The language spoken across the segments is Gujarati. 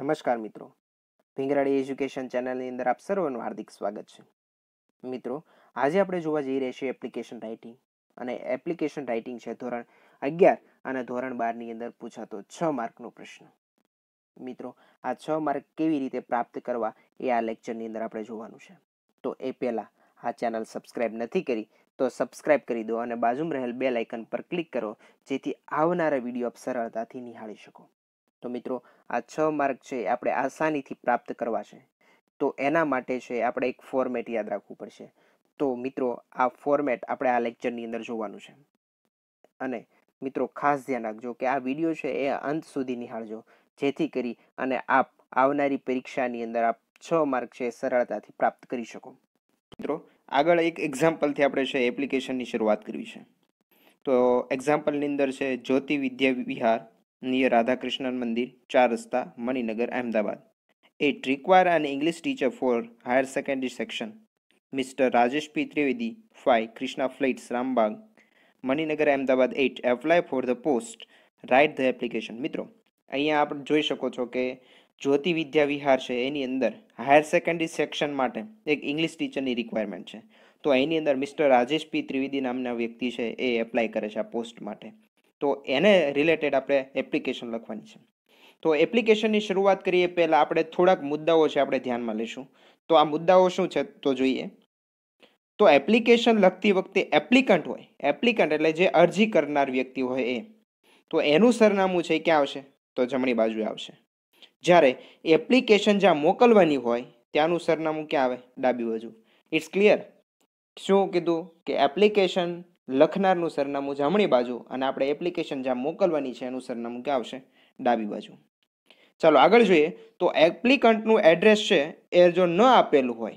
નમસ્કાર મિત્રો ભીંગરાળી એજ્યુકેશન ચેનલની અંદર આપ સર્વનું હાર્દિક સ્વાગત છે મિત્રો આજે આપણે જોવા જઈ રહ્યા છીએ એપ્લિકેશન રાઇટિંગ અને એપ્લિકેશન રાઇટિંગ છે ધોરણ અગિયાર અને ધોરણ બારની અંદર પૂછાતો છ માર્કનો પ્રશ્ન મિત્રો આ છ માર્ક કેવી રીતે પ્રાપ્ત કરવા એ આ લેક્ચરની અંદર આપણે જોવાનું છે તો એ પહેલાં આ ચેનલ સબસ્ક્રાઇબ નથી કરી તો સબસ્ક્રાઇબ કરી દો અને બાજુમાં રહેલ બે આઇકન પર ક્લિક કરો જેથી આવનારા વિડીયો આપ સરળતાથી નિહાળી શકો તો મિત્રો આ છ માર્ક છે આપણે આસાનીથી પ્રાપ્ત કરવા છે તો એના માટે છે આપણે એક ફોર્મેટ યાદ રાખવું પડશે તો મિત્રો આ ફોર્મેટ આપણે આ લેક્ચરની અંદર જોવાનું છે અને મિત્રો ખાસ ધ્યાન રાખજો કે આ વિડીયો છે એ અંત સુધી નિહાળજો જેથી કરી અને આપ આવનારી પરીક્ષાની અંદર આપ છ માર્ક છે સરળતાથી પ્રાપ્ત કરી શકો મિત્રો આગળ એક એક્ઝામ્પલથી આપણે છે એપ્લિકેશનની શરૂઆત કરવી છે તો એક્ઝામ્પલની અંદર છે જ્યોતિ વિદ્યા વિહાર near Radhakrishnan Mandir, Char Rasta, Maninagar, Ahmedabad. 8. Require an English teacher for higher secondary section. Mr. Rajesh P. Trivedi, 5. Krishna Flights, Rambagh, Maninagar, Ahmedabad. 8. Apply for the post. Write the application. મિત્રો અહીંયા આપણે જોઈ શકો છો કે જ્યોતિ વિદ્યા વિહાર છે એની અંદર હાયર સેકન્ડરી સેક્શન માટે એક ઇંગ્લિશ ટીચરની રિક્વાયરમેન્ટ છે તો એની અંદર મિસ્ટર રાજેશ પી ત્રિવેદી નામના વ્યક્તિ છે એ એપ્લાય કરે છે આ પોસ્ટ માટે તો એને રિલેટેડ આપણે એપ્લિકેશન લખવાની છે તો એપ્લિકેશનની શરૂઆત કરીએ પહેલાં આપણે થોડાક મુદ્દાઓ છે આપણે ધ્યાનમાં લઈશું તો આ મુદ્દાઓ શું છે તો જોઈએ તો એપ્લિકેશન લખતી વખતે એપ્લિકન્ટ હોય એપ્લિકન્ટ એટલે જે અરજી કરનાર વ્યક્તિ હોય એ તો એનું સરનામું છે ક્યાં આવશે તો જમણી બાજુએ આવશે જ્યારે એપ્લિકેશન જ્યાં મોકલવાની હોય ત્યાંનું સરનામું ક્યાં આવે ડાબી બાજુ ઇટ્સ ક્લિયર શું કીધું કે એપ્લિકેશન લખનારનું સરનામું જમણી બાજુ અને આપણે એપ્લિકેશન જ્યાં મોકલવાની છે એનું સરનામું ક્યાં આવશે ડાબી બાજુ ચાલો આગળ જોઈએ તો એપ્લિકન્ટનું એડ્રેસ છે એ જો ન આપેલું હોય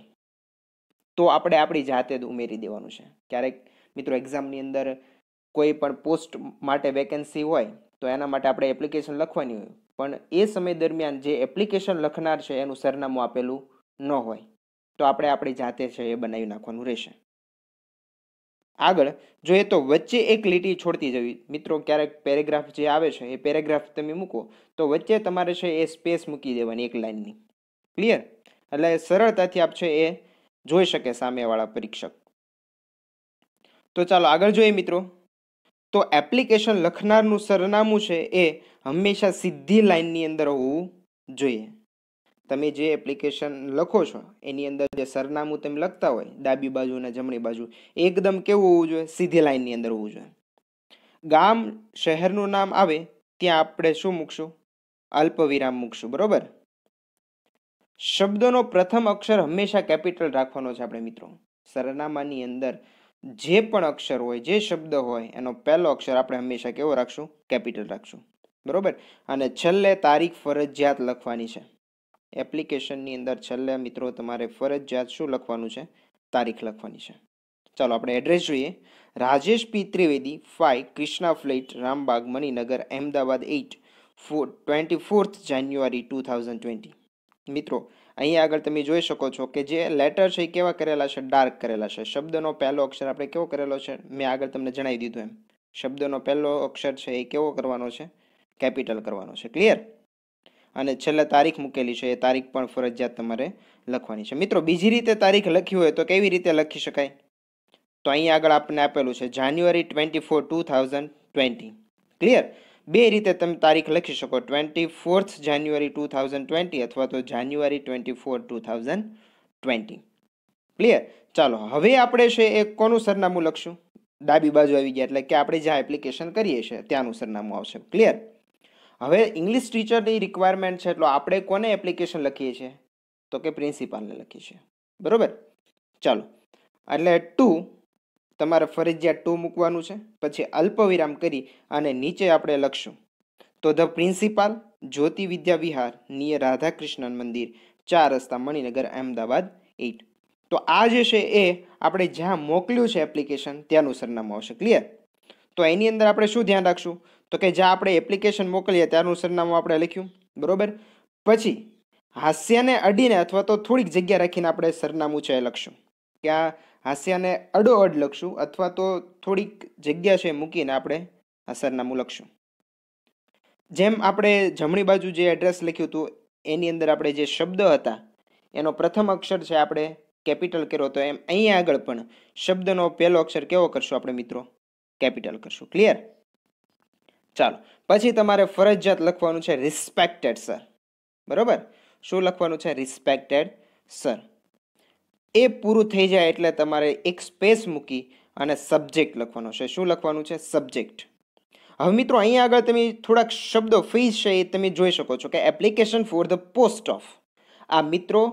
તો આપણે આપણી જાતે જ ઉમેરી દેવાનું છે ક્યારેક મિત્રો એક્ઝામની અંદર કોઈ પણ પોસ્ટ માટે વેકેન્સી હોય તો એના માટે આપણે એપ્લિકેશન લખવાની હોય પણ એ સમય દરમિયાન જે એપ્લિકેશન લખનાર છે એનું સરનામું આપેલું ન હોય તો આપણે આપણી જાતે છે એ બનાવી નાખવાનું રહેશે આગળ જોઈએ તો વચ્ચે એક લીટી છોડતી જવી મિત્રો ક્યારેક પેરેગ્રાફ જે આવે છે એ પેરેગ્રાફ તમે મૂકો તો વચ્ચે તમારે છે એ સ્પેસ મૂકી દેવાની એક લાઇનની ક્લિયર એટલે સરળતાથી આપ છે એ જોઈ શકે સામેવાળા પરીક્ષક તો ચાલો આગળ જોઈએ મિત્રો તો એપ્લિકેશન લખનારનું સરનામું છે એ હંમેશા સીધી લાઇનની અંદર હોવું જોઈએ તમે જે એપ્લિકેશન લખો છો એની અંદર જે સરનામું તમે લખતા હોય ડાબી બાજુ અને જમણી બાજુ એકદમ કેવું હોવું જોઈએ સીધી લાઇનની અંદર હોવું જોઈએ ગામ શહેરનું નામ આવે ત્યાં આપણે શું મૂકશું અલ્પવિરામ મૂકશું બરોબર શબ્દનો પ્રથમ અક્ષર હંમેશા કેપિટલ રાખવાનો છે આપણે મિત્રો સરનામાની અંદર જે પણ અક્ષર હોય જે શબ્દ હોય એનો પહેલો અક્ષર આપણે હંમેશા કેવો રાખશું કેપિટલ રાખશું બરોબર અને છેલ્લે તારીખ ફરજિયાત લખવાની છે એપ્લિકેશનની અંદર છેલ્લે મિત્રો તમારે ફરજિયાત શું લખવાનું છે તારીખ લખવાની છે ચાલો આપણે એડ્રેસ જોઈએ Rajesh P Trivedi five Krishna flat Rambag Maninagar Ahmedabad eight four twenty fourth January two thousand twenty મિત્રો અહીંયા આગળ તમે જોઈ શકો છો કે જે લેટર છે એ કેવા કરેલા છે ડાર્ક કરેલા છે શબ્દનો પહેલો અક્ષર આપણે કેવો કરેલો છે મેં આગળ તમને જણાવી દીધું એમ શબ્દનો પહેલો અક્ષર છે એ કેવો કરવાનો છે કેપિટલ કરવાનો છે ક્લિયર અને છેલ્લે તારીખ મૂકેલી છે એ તારીખ પણ ફરજિયાત તમારે લખવાની છે મિત્રો બીજી રીતે તારીખ લખી હોય તો કેવી રીતે લખી શકાય તો અહીં આગળ આપણને આપેલું છે January twenty four two thousand twenty clear બે રીતે તમે તારીખ લખી શકો twenty fourth January two thousand twenty અથવા તો January twenty four two thousand twenty clear ચાલો હવે આપણે છે એ કોનું સરનામું લખશું ડાબી બાજુ આવી ગયા એટલે કે આપણે જ્યાં એપ્લિકેશન કરીએ છીએ ત્યાંનું સરનામું આવશે ક્લિયર હવે ઇંગ્લિશ ટીચરની રિક્વાયરમેન્ટ છે એટલે આપણે કોને એપ્લિકેશન લખીએ છીએ તો કે પ્રિન્સિપાલને લખીએ છીએ બરાબર ચાલો એટલે ટુ તમારે ફરજિયાત ટુ મૂકવાનું છે પછી અલ્પવિરામ કરી અને નીચે આપણે લખશું તો the principal Jyoti Vidya Vihar near Radhakrishnan Mandir ચાર રસ્તા મણિનગર અમદાવાદ એઇટ તો આ જે છે એ આપણે જ્યાં મોકલ્યું છે એપ્લિકેશન ત્યાંનું સરનામું આવશે ક્લિયર તો એની અંદર આપણે શું ધ્યાન રાખશું તો કે જ્યાં આપણે એપ્લિકેશન મોકલીએ ત્યારનું સરનામું આપણે લખ્યું બરાબર પછી હાસ્યને અડીને અથવા તો થોડીક જગ્યા રાખીને આપણે સરનામું છે એ લખશું કે આ હાસ્યાને અડોઅડ લખશું અથવા તો થોડીક જગ્યા છે મૂકીને આપણે આ સરનામું લખશું જેમ આપણે જમણી બાજુ જે એડ્રેસ લખ્યું હતું એની અંદર આપણે જે શબ્દ હતા એનો પ્રથમ અક્ષર છે આપણે કેપિટલ કર્યો તો એમ અહીંયા આગળ પણ શબ્દનો પહેલો અક્ષર કેવો કરશું આપણે મિત્રો કેપિટલ કરશું ક્લિયર ચાલો પછી તમારે ફરજિયાત લખવાનું છે રિસ્પેક્ટેડ સર બરાબર શું લખવાનું છે રિસ્પેક્ટેડ સર એ પૂરું થઈ જાય એટલે તમારે એક સ્પેસ મૂકી અને સબ્જેક્ટ લખવાનો છે શું લખવાનું છે સબ્જેક્ટ હવે મિત્રો અહીંયા આગળ તમે થોડાક શબ્દો ફીસ છે એ તમે જોઈ શકો છો કે application for the post of આ મિત્રો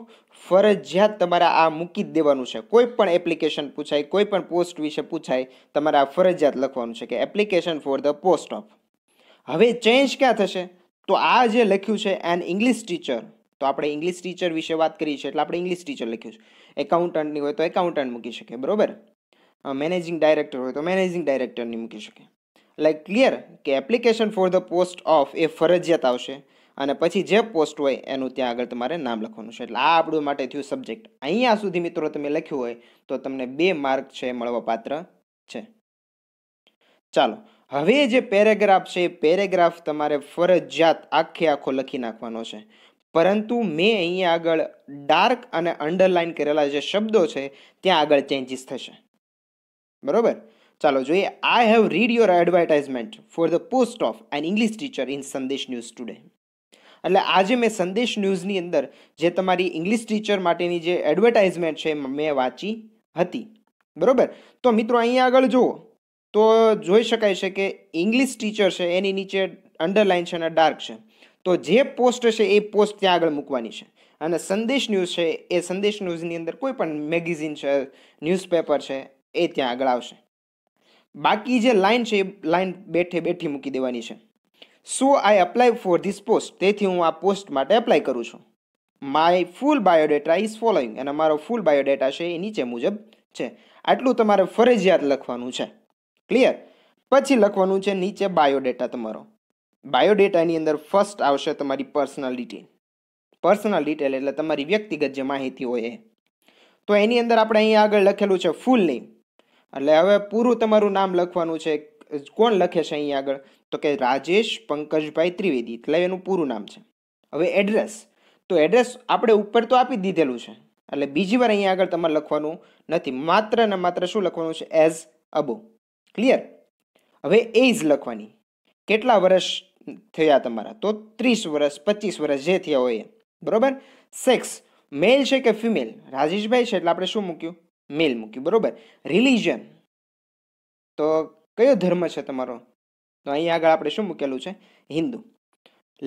ફરજિયાત તમારે આ મૂકી જ દેવાનું છે કોઈ પણ એપ્લિકેશન પૂછાય કોઈ પણ પોસ્ટ વિશે પૂછાય તમારે આ ફરજિયાત લખવાનું છે કે application for the post of હવે ચેન્જ ક્યાં થશે તો આ જે લખ્યું છે એન ઇંગ્લિશ ટીચર તો આપણે ઇંગ્લિશ ટીચર વિશે વાત કરી છે એટલે આપણે ઇંગ્લિશ ટીચર લખ્યું છે એકાઉન્ટન્ટની હોય તો એકાઉન્ટન્ટ મૂકી શકે બરાબર મેનેજિંગ ડાયરેક્ટર હોય તો મેનેજિંગ ડાયરેક્ટરની મૂકી શકે લાઈક ક્લિયર કે application for the post of એ ફરજિયાત આવશે અને પછી જે પોસ્ટ હોય એનું ત્યાં આગળ તમારે નામ લખવાનું છે એટલે આ આપણું માટે થયું સબ્જેક્ટ અહીંયા સુધી મિત્રો તમે લખ્યું હોય તો તમને બે માર્ક છે મળવા પાત્ર છે ચાલો હવે જે પેરેગ્રાફ છે એ પેરેગ્રાફ તમારે ફરજિયાત આખે આખો લખી નાખવાનો છે પરંતુ મેં અહીંયા આગળ ડાર્ક અને અંડરલાઇન કરેલા જે શબ્દો છે ત્યાં આગળ ચેન્જીસ થશે બરાબર ચાલો જોઈએ I have read your advertisement for the post of an English teacher in Sandesh news today એટલે આજે મેં સંદેશ ન્યૂઝની અંદર જે તમારી ઇંગ્લિશ ટીચર માટેની જે એડવર્ટાઇઝમેન્ટ છે મેં વાંચી હતી બરોબર તો મિત્રો અહીંયા આગળ જુઓ તો જોઈ શકાય છે કે ઇંગ્લિશ ટીચર છે એની નીચે અંડરલાઇન છે અને ડાર્ક છે તો જે પોસ્ટ છે એ પોસ્ટ ત્યાં આગળ મૂકવાની છે અને સંદેશ ન્યૂઝ છે એ સંદેશ ન્યૂઝની અંદર કોઈ પણ મેગેઝિન છે ન્યૂઝપેપર છે એ ત્યાં આગળ આવશે બાકી જે લાઇન છે એ લાઇન બેઠે બેઠી મૂકી દેવાની છે so I apply for this post તેથી હું આ પોસ્ટ માટે એપ્લાય કરું છું my full biodata is following અને મારો ફૂલ બાયોડેટા છે એ નીચે મુજબ છે આટલું તમારે ફરજિયાત લખવાનું છે ક્લિયર પછી લખવાનું છે નીચે બાયોડેટા તમારો બાયોડેટાની અંદર ફર્સ્ટ આવશે તમારી પર્સનલ ડિટેલ પર્સનલ ડિટેલ એટલે તમારી વ્યક્તિગત જે માહિતી હોય એ તો એની અંદર આપણે અહીંયા આગળ લખેલું છે ફૂલ નેમ એટલે હવે પૂરું તમારું નામ લખવાનું છે કોણ લખે છે અહીંયા આગળ તો કે રાજેશ પંકજભાઈ ત્રિવેદી એટલે એનું પૂરું નામ છે હવે એડ્રેસ તો એડ્રેસ આપણે ઉપર તો આપી દીધેલું છે એટલે બીજી વાર અહીંયા આગળ તમારે લખવાનું નથી માત્ર ને માત્ર શું લખવાનું છે એઝ અબો ક્લિયર હવે એજ લખવાની કેટલા વર્ષ થયા તમારા તો ત્રીસ વર્ષ પચીસ વર્ષ જે થયા હોય એ બરાબર સેક્સ મેલ છે કે ફિમેલ રાજેશભાઈ છે એટલે આપણે શું મૂક્યું મેલ મૂક્યું બરોબર રિલિજન તો કયો ધર્મ છે તમારો તો અહીં આગળ આપણે શું મૂકેલું છે હિન્દુ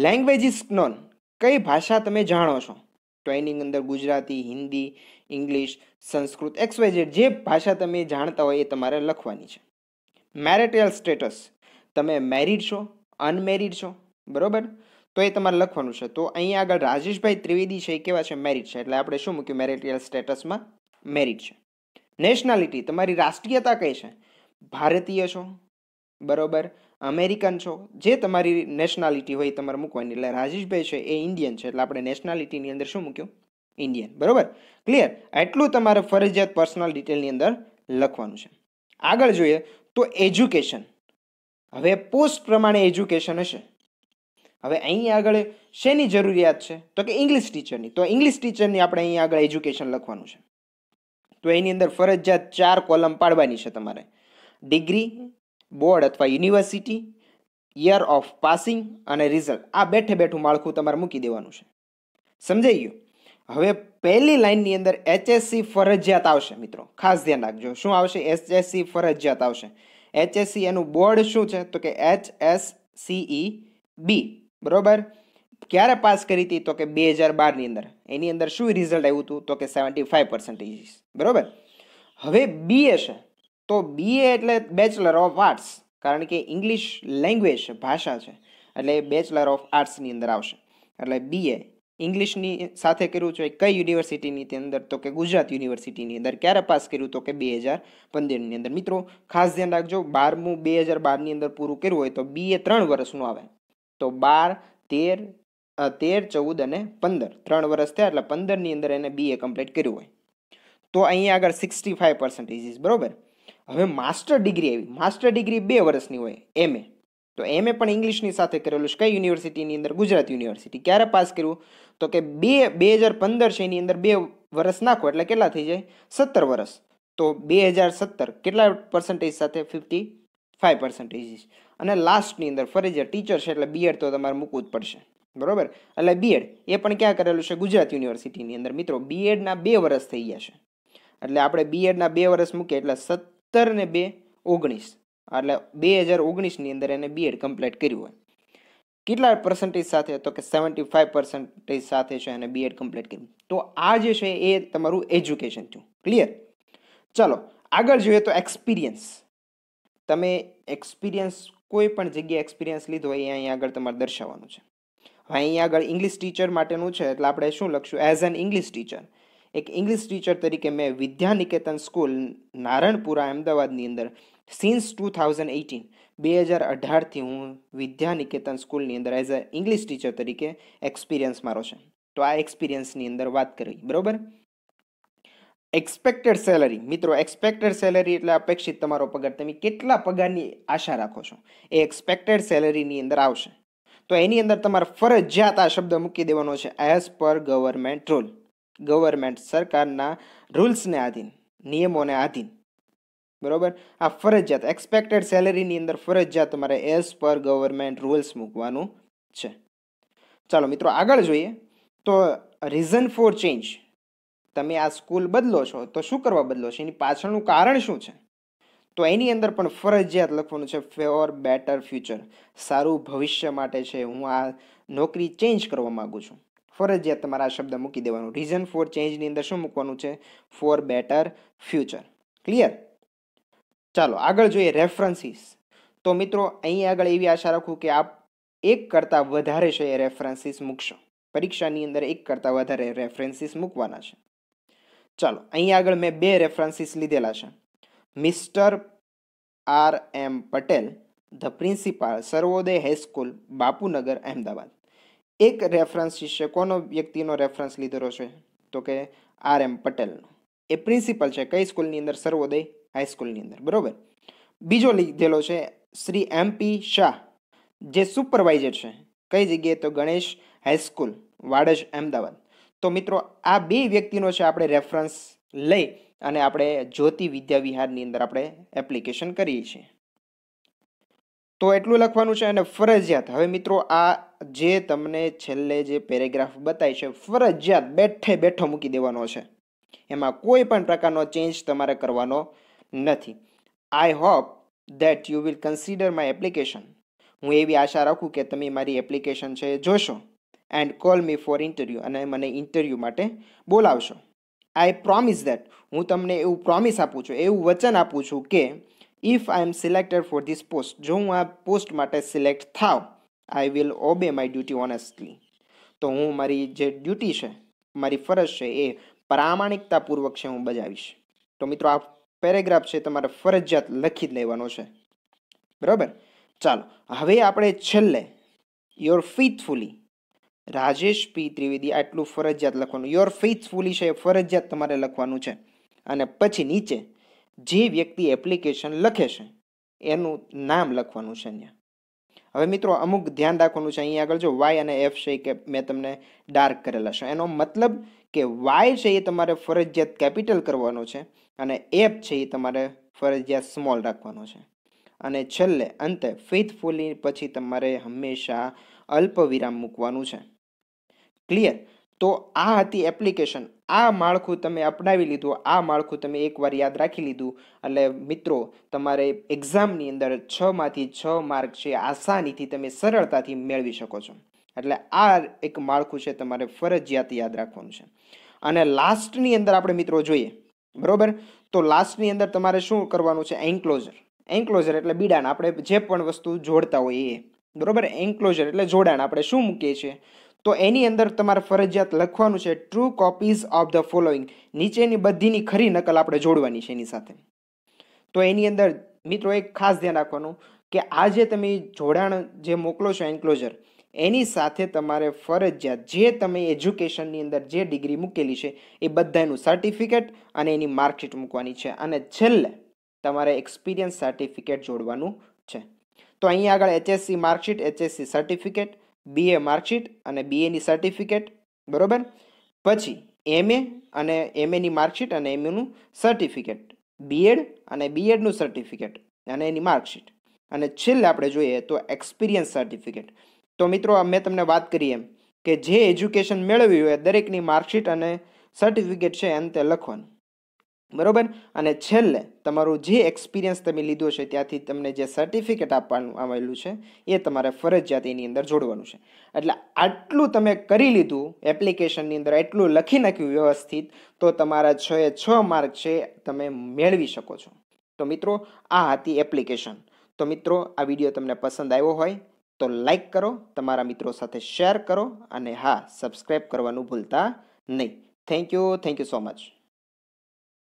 લેંગ્વેજ ઇઝ નોન કઈ ભાષા તમે જાણો છો ટ્રેનિંગ અંદર ગુજરાતી હિન્દી ઇંગ્લિશ સંસ્કૃત એક્સવાઇઝેડ જે ભાષા તમે જાણતા હોય એ તમારે લખવાની છે મેરેટલ સ્ટેટસ તમે મેરિડ છો અનમેરિડ છો બરાબર તો એ તમારે લખવાનું છે તો અહીંયા આગળ રાજેશભાઈ ત્રિવેદી છે એ કેવા છે મેરિડ છે એટલે આપણે શું મૂક્યું મેરેટિયલ સ્ટેટસમાં મેરિડ છે નેશનાલિટી તમારી રાષ્ટ્રીયતા કઈ છે ભારતીય છો બરોબર અમેરિકન છો જે તમારી નેશનાલિટી હોય તમારે મૂકવાની એટલે રાજેશભાઈ છે એ ઇન્ડિયન છે એટલે આપણે નેશનાલિટીની અંદર શું મૂક્યું ઇન્ડિયન બરોબર ક્લિયર એટલું તમારે ફરજિયાત પર્સનલ ડિટેલની અંદર લખવાનું છે આગળ જોઈએ તો એજ્યુકેશન હવે પોસ્ટ પ્રમાણે એજ્યુકેશન હશે હવે અહીં આગળ શેની જરૂરિયાત છે તો કે ઇંગ્લિશ ટીચરની તો ઇંગ્લિશ ટીચરની આપણે અહીં આગળ એજ્યુકેશન લખવાનું છે તો એની અંદર ફરજિયાત ચાર કોલમ પાડવાની છે તમારે ડિગ્રી બોર્ડ અથવા યુનિવર્સિટી યર ઓફ પાસિંગ અને રિઝલ્ટ આ બેઠે બેઠું માળખું તમારે મૂકી દેવાનું છે સમજાઈ ગયું હવે પહેલી લાઈનની અંદર એચએસસી ફરજિયાત આવશે મિત્રો ખાસ ધ્યાન રાખજો શું આવશે એચએસસી ફરજિયાત આવશે એચએસસી એનું બોર્ડ શું છે તો કે H S C E B e બરાબર ક્યારે પાસ કરી હતી તો કે બે હજાર બારની અંદર એની અંદર શું રિઝલ્ટ આવ્યું હતું તો કે સેવન્ટી ફાઈવ પર્સન્ટેજીસ બરોબર હવે બીએ છે તો બીએ એટલે બેચલર ઓફ આર્ટ્સ કારણ કે ઇંગ્લિશ લેંગ્વેજ ભાષા છે એટલે બેચલર ઓફ આર્ટ્સની અંદર આવશે એટલે બીએ ઇંગ્લિશની સાથે કર્યું છે કઈ યુનિવર્સિટીની અંદર તો કે ગુજરાત યુનિવર્સિટીની અંદર ક્યારે પાસ કર્યું તો કે બે હજાર પંદરની અંદર મિત્રો ખાસ ધ્યાન રાખજો બારમું બે હજાર બારની અંદર પૂરું કર્યું હોય તો બી એ ત્રણ વર્ષનું આવે તો બાર તેર તેર ચૌદ અને પંદર ત્રણ વર્ષ થયા એટલે પંદરની અંદર એને બી એ કમ્પ્લીટ કર્યું હોય તો અહીંયા આગળ સિક્સટી ફાઇવ પર્સન્ટેજ બરોબર હવે માસ્ટર ડિગ્રી આવી માસ્ટર ડિગ્રી બે વર્ષની હોય એમ એ તો એમ પણ ઇંગ્લિશની સાથે કરેલું છે કઈ યુનિવર્સિટીની અંદર ગુજરાત યુનિવર્સિટી ક્યારે પાસ કર્યું તો કે બે બે હજાર પંદર છે એની અંદર બે વર્ષ નાખો એટલે કેટલા થઈ જાય સત્તર વર્ષ તો બે હજાર સત્તર કેટલા પર્સન્ટેજ સાથે ફિફ્ટી ફાઈવ પર્સન્ટેજ અને લાસ્ટની અંદર ફરી ટીચર છે એટલે બીએડ તો તમારે મૂકવું જ પડશે બરોબર એટલે બીએડ એ પણ ક્યાં કરેલું છે ગુજરાત યુનિવર્સિટીની અંદર મિત્રો બીએડના બે વર્ષ થઈ ગયા છે એટલે આપણે બીએડના બે વર્ષ મૂકીએ એટલે સત્તર ને બે ઓગણીસ એટલે બે હજાર ઓગણીસની અંદર એને બીએડ કમ્પ્લીટ કર્યું હોય કેટલા પર્સન્ટેજ સાથે તો કે સેવન્ટી ફાઇવ પર્સન્ટેજ સાથે છે એને બીએડ કમ્પ્લીટ કર્યું તો આ જે છે એ તમારું એજ્યુકેશન થયું ક્લિયર ચલો આગળ જોઈએ તો એક્સપિરિયન્સ તમે એક્સપિરિયન્સ કોઈ પણ જગ્યાએ એક્સપિરિયન્સ લીધો હોય એ અહીંયા આગળ તમારે દર્શાવવાનું છે હવે અહીંયા આગળ ઇંગ્લિશ ટીચર માટેનું છે એટલે આપણે શું લખશું એઝ એન ઇંગ્લિશ ટીચર એક ઇંગ્લિશ ટીચર તરીકે મેં વિદ્યા નિકેતન સ્કૂલ નારણપુરા અમદાવાદની અંદર સિન્સ ટુ થાઉઝન્ડ એઇટીન બે હજાર અઢારથી હું વિદ્યા નિકેતન સ્કૂલની અંદર એઝ અ ઇંગ્લિશ ટીચર તરીકે એક્સપિરિયન્સ મારો છે તો આ એક્સપિરિયન્સની અંદર વાત કરી બરાબર એક્સપેક્ટેડ સેલરી મિત્રો એક્સપેક્ટેડ સેલરી એટલે અપેક્ષિત તમારો પગાર તમે કેટલા પગારની આશા રાખો છો એ એક્સપેક્ટેડ સેલરીની અંદર આવશે તો એની અંદર તમારે ફરજિયાત આ શબ્દ મૂકી દેવાનો છે as per government rule government સરકારના રૂલ્સને આધીન નિયમોને આધીન બરાબર આ ફરજિયાત એક્સપેક્ટેડ સેલેરીની અંદર ફરજિયાત તમારે એઝ પર ગવર્મેન્ટ રૂલ્સ મૂકવાનું છે ચાલો મિત્રો આગળ જોઈએ તો રીઝન ફોર ચેન્જ તમે આ સ્કૂલ બદલો છો તો શું કરવા બદલો છો એની પાછળનું કારણ શું છે તો એની અંદર પણ ફરજિયાત લખવાનું છે ફોર બેટર ફ્યુચર સારું ભવિષ્ય માટે છે હું આ નોકરી ચેન્જ કરવા માગું છું ફરજિયાત તમારા આ શબ્દ મૂકી દેવાનું રીઝન ફોર ચેન્જની અંદર શું મૂકવાનું છે ફોર બેટર ફ્યુચર ક્લિયર ચાલો આગળ જોઈએ રેફરન્સીસ તો મિત્રો અહીં આગળ એવી આશા રાખું કે આપ એક કરતાં વધારે છે એ રેફરન્સીસ મૂકશો પરીક્ષાની અંદર એક કરતાં વધારે રેફરન્સીસ મૂકવાના છે ચાલો અહીં આગળ મેં બે રેફરન્સીસ લીધેલા છે mister R M Patel the principal Sarvoday high school Bapunagar Ahmedabad એક રેફરન્સીસ છે કોનો વ્યક્તિનો રેફરન્સ લીધેલો છે તો કે આર એમ પટેલનો એ પ્રિન્સિપલ છે કઈ સ્કૂલની અંદર સર્વોદય હાઈસ્કૂલની અંદર બરાબર બીજો લીધેલો છે શ્રી એમ પી શાહ જે સુપરવાઇઝર છે કઈ જગ્યાએ તો ગણેશ હાઈસ્કૂલ વાડજ અમદાવાદ તો મિત્રો આ બે વ્યક્તિનો છે આપણે રેફરન્સ લઈ અને આપણે જ્યોતિ વિદ્યા વિહારની અંદર આપણે એપ્લિકેશન કરીએ છીએ તો એટલું લખવાનું છે અને ફરજિયાત હવે મિત્રો આ જે તમને છેલ્લે જે પેરેગ્રાફ બતાય છે ફરજિયાત બેઠે બેઠો મૂકી દેવાનો છે એમાં કોઈ પણ પ્રકારનો ચેન્જ તમારે કરવાનો નથી I hope that you will consider my application હું એવી આશા રાખું કે તમે મારી એપ્લિકેશન છે એ જોશો and call me for interview અને મને ઇન્ટરવ્યૂ માટે બોલાવશો આઈ પ્રોમિસ દેટ હું તમને એવું પ્રોમિસ આપું છું એવું વચન આપું છું કે if I am selected for this post જો હું આ પોસ્ટ માટે સિલેક્ટ થાવ I will obey my duty honestly તો હું મારી જે ડ્યુટી છે મારી ફરજ છે એ પ્રામાણિકતાપૂર્વક છે હું બજાવીશ તો મિત્રો આ પેરેગ્રાફ છે તમારે ફરજિયાત લખી જ લેવાનો છે બરાબર ચાલો હવે આપણે છેલ્લે your faithfully Rajesh P Trivedi આટલું ફરજિયાત લખવાનું યોર ફેથફુલી છે એ ફરજિયાત તમારે લખવાનું છે અને પછી નીચે જે વ્યક્તિ એપ્લિકેશન લખે છે એનું નામ લખવાનું છે અહીંયા હવે મિત્રો અમુક ધ્યાન રાખવાનું છે અહીંયા આગળ જો વાય અને એફ છે કે મેં તમને ડાર્ક કરેલા છે એનો મતલબ કે વાય છે એ તમારે ફરજિયાત કેપિટલ કરવાનો છે અને એપ છે એ તમારે ફરજિયાત સ્મોલ રાખવાનો છે અને છેલ્લે અંતે ફેથફુલી પછી તમારે હંમેશા અલ્પ વિરામ મૂકવાનું છે ક્લિયર તો આ હતી એપ્લિકેશન આ માળખું તમે અપનાવી લીધું આ માળખું તમે એકવાર યાદ રાખી લીધું એટલે મિત્રો તમારે એક્ઝામની અંદર છમાંથી છ માર્ક છે આસાનીથી તમે સરળતાથી મેળવી શકો છો એટલે આ એક માળખું છે તમારે ફરજિયાત યાદ રાખવાનું છે અને લાસ્ટની અંદર આપણે મિત્રો જોઈએ બરાબર તો લાસ્ટની અંદર તમારે શું કરવાનું છે એન્ક્લોઝર એન્ક્લોઝર એટલે બિડાણ આપણે જે પણ વસ્તુ જોડતા હોઈએ એ બરોબર એન્ક્લોઝર એટલે જોડાણ આપણે શું મૂકીએ છીએ તો એની અંદર તમારે ફરજિયાત લખવાનું છે true copies of the following નીચેની બધીની ખરી નકલ આપણે જોડવાની છે એની સાથે તો એની અંદર મિત્રો એક ખાસ ધ્યાન રાખવાનું કે આ જે તમે જોડાણ જે મોકલો છો એન્ક્લોઝર એની સાથે તમારે ફરજિયાત જે તમે એજ્યુકેશનની અંદર જે ડિગ્રી મૂકેલી છે એ બધાનું સર્ટિફિકેટ અને એની માર્કશીટ મૂકવાની છે અને છેલ્લે તમારે એક્સપિરિયન્સ સર્ટિફિકેટ જોડવાનું છે તો અહીં આગળ HSC marksheet HSC certificate BA marksheet અને બીએની સર્ટિફિકેટ બરાબર પછી એમએ અને એમએની માર્કશીટ અને એમએનું સર્ટિફિકેટ બીએડ અને બીએડનું સર્ટિફિકેટ અને એની માર્કશીટ અને છેલ્લે આપણે જોઈએ તો એક્સપિરિયન્સ સર્ટિફિકેટ તો મિત્રો મેં તમને વાત કરી એમ કે જે એજ્યુકેશન મેળવ્યું હોય દરેકની માર્કશીટ અને સર્ટિફિકેટ છે અંતે લખવાનું બરાબર અને છેલ્લે તમારું જે એક્સપિરિયન્સ તમે લીધો છે ત્યાંથી તમને જે સર્ટિફિકેટ આપવાનું આવેલું છે એ તમારે ફરજિયાત એની અંદર જોડવાનું છે એટલે આટલું તમે કરી લીધું એપ્લિકેશનની અંદર એટલું લખી નાખ્યું વ્યવસ્થિત તો તમારા છ એ છ માર્ક છે તમે મેળવી શકો છો તો મિત્રો આ હતી એપ્લિકેશન તો મિત્રો આ વિડીયો તમને પસંદ આવ્યો હોય તો લાઈક કરો તમારા મિત્રો સાથે શેર કરો અને હા સબસ્ક્રાઈબ કરવાનું ભૂલતા નહીં thank you thank you so much